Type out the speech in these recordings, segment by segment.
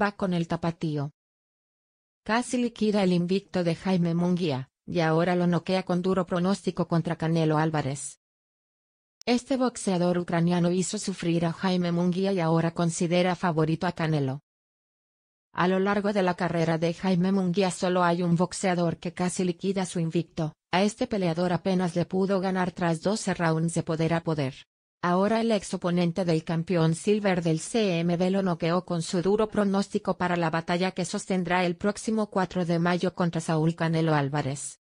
va con el tapatío. Casi liquida el invicto de Jaime Munguía, y ahora lo noquea con duro pronóstico contra Canelo Álvarez. Este boxeador ucraniano hizo sufrir a Jaime Munguía y ahora considera favorito a Canelo. A lo largo de la carrera de Jaime Munguía solo hay un boxeador que casi liquida su invicto, a este peleador apenas le pudo ganar tras 12 rounds de poder a poder. Ahora el exoponente del campeón Silver del CMB lo noqueó con su duro pronóstico para la batalla que sostendrá el próximo 4 de mayo contra Saúl Canelo Álvarez.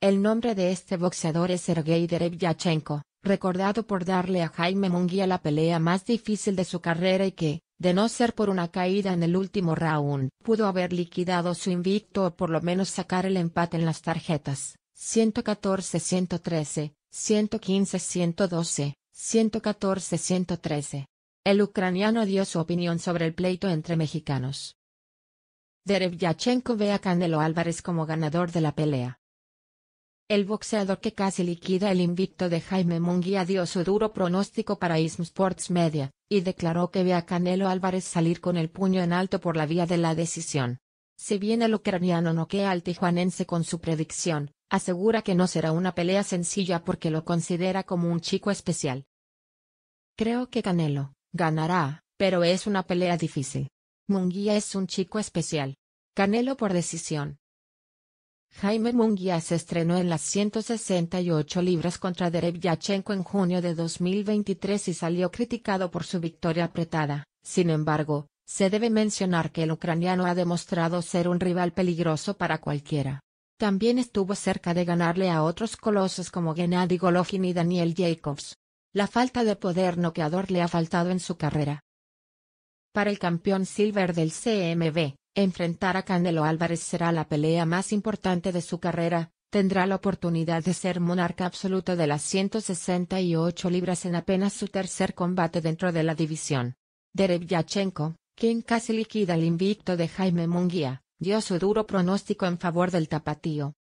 El nombre de este boxeador es Sergei Yachenko, recordado por darle a Jaime Munguía la pelea más difícil de su carrera y que, de no ser por una caída en el último round, pudo haber liquidado su invicto o por lo menos sacar el empate en las tarjetas, 114-113, 115-112, 114-113. El ucraniano dio su opinión sobre el pleito entre mexicanos. Derevyachenko ve a Canelo Álvarez como ganador de la pelea. El boxeador que casi liquida el invicto de Jaime Munguía dio su duro pronóstico para Ism Sports Media, y declaró que ve a Canelo Álvarez salir con el puño en alto por la vía de la decisión. Si bien el ucraniano noquea al tijuanense con su predicción, Asegura que no será una pelea sencilla porque lo considera como un chico especial. Creo que Canelo ganará, pero es una pelea difícil. Munguía es un chico especial. Canelo por decisión. Jaime Munguía se estrenó en las 168 libras contra Dereb Yachenko en junio de 2023 y salió criticado por su victoria apretada. Sin embargo, se debe mencionar que el ucraniano ha demostrado ser un rival peligroso para cualquiera. También estuvo cerca de ganarle a otros colosos como Gennady Golovkin y Daniel Jacobs. La falta de poder noqueador le ha faltado en su carrera. Para el campeón silver del CMB, enfrentar a Candelo Álvarez será la pelea más importante de su carrera, tendrá la oportunidad de ser monarca absoluto de las 168 libras en apenas su tercer combate dentro de la división. Yachenko, quien casi liquida el invicto de Jaime Munguía, dio su duro pronóstico en favor del tapatío.